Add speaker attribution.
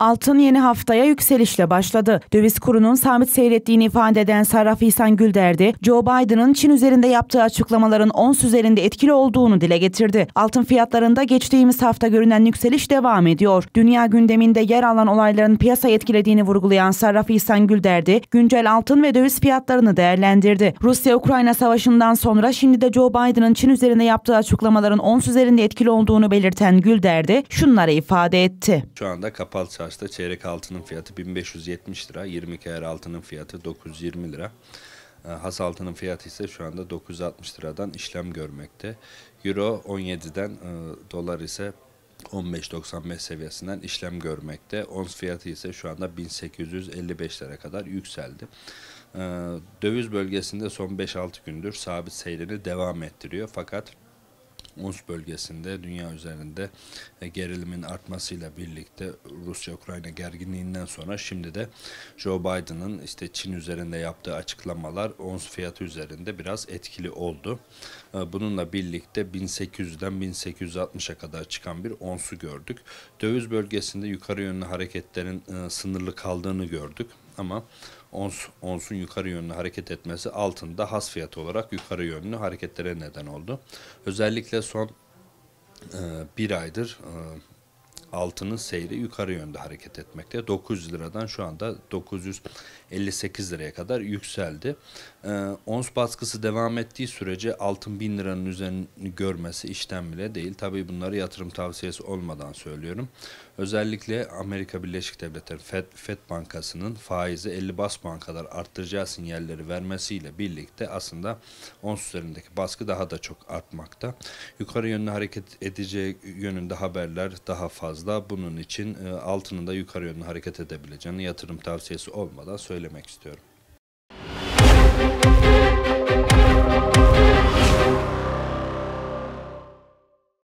Speaker 1: Altın yeni haftaya yükselişle başladı. Döviz kurunun sabit seyrettiğini ifade eden Sarraf İhsan Gülderdi, Joe Biden'ın Çin üzerinde yaptığı açıklamaların ons üzerinde etkili olduğunu dile getirdi. Altın fiyatlarında geçtiğimiz hafta görünen yükseliş devam ediyor. Dünya gündeminde yer alan olayların piyasa etkilediğini vurgulayan Sarraf İhsan Gülderdi, güncel altın ve döviz fiyatlarını değerlendirdi. Rusya-Ukrayna savaşından sonra şimdi de Joe Biden'ın Çin üzerinde yaptığı açıklamaların ons üzerinde etkili olduğunu belirten Gülderdi, şunları ifade etti.
Speaker 2: Şu anda kapalı çarşı Sivas'ta çeyrek altının fiyatı 1570 lira, 20 er altının fiyatı 920 lira. Ee, has altının fiyatı ise şu anda 960 liradan işlem görmekte. Euro 17'den e, dolar ise 15.95 seviyesinden işlem görmekte. Ons fiyatı ise şu anda 1855 lira kadar yükseldi. Ee, döviz bölgesinde son 5-6 gündür sabit seyrini devam ettiriyor. Fakat Muz bölgesinde dünya üzerinde e, gerilimin artmasıyla birlikte Rusya-Ukrayna gerginliğinden sonra şimdi de Joe Biden'ın işte Çin üzerinde yaptığı açıklamalar ons fiyatı üzerinde biraz etkili oldu. E, bununla birlikte 1800'den 1860'a kadar çıkan bir onsu gördük. Döviz bölgesinde yukarı yönlü hareketlerin e, sınırlı kaldığını gördük ama ons, onsun yukarı yönlü hareket etmesi altında has fiyat olarak yukarı yönlü hareketlere neden oldu. Özellikle son e, bir aydır e, altının seyri yukarı yönde hareket etmekte. 900 liradan şu anda 958 liraya kadar yükseldi. E, ons baskısı devam ettiği sürece altın 1000 liranın üzerini görmesi işten bile değil. Tabii bunları yatırım tavsiyesi olmadan söylüyorum. Özellikle Amerika Birleşik Devletleri Fed, Fed Bankası'nın faizi 50 bas puan kadar arttıracağı sinyalleri vermesiyle birlikte aslında ons üzerindeki baskı daha da çok artmakta. Yukarı yönlü hareket edeceği yönünde haberler daha fazla da bunun için e, altının da yukarı yönlü hareket edebileceğini yatırım tavsiyesi olmadan söylemek istiyorum.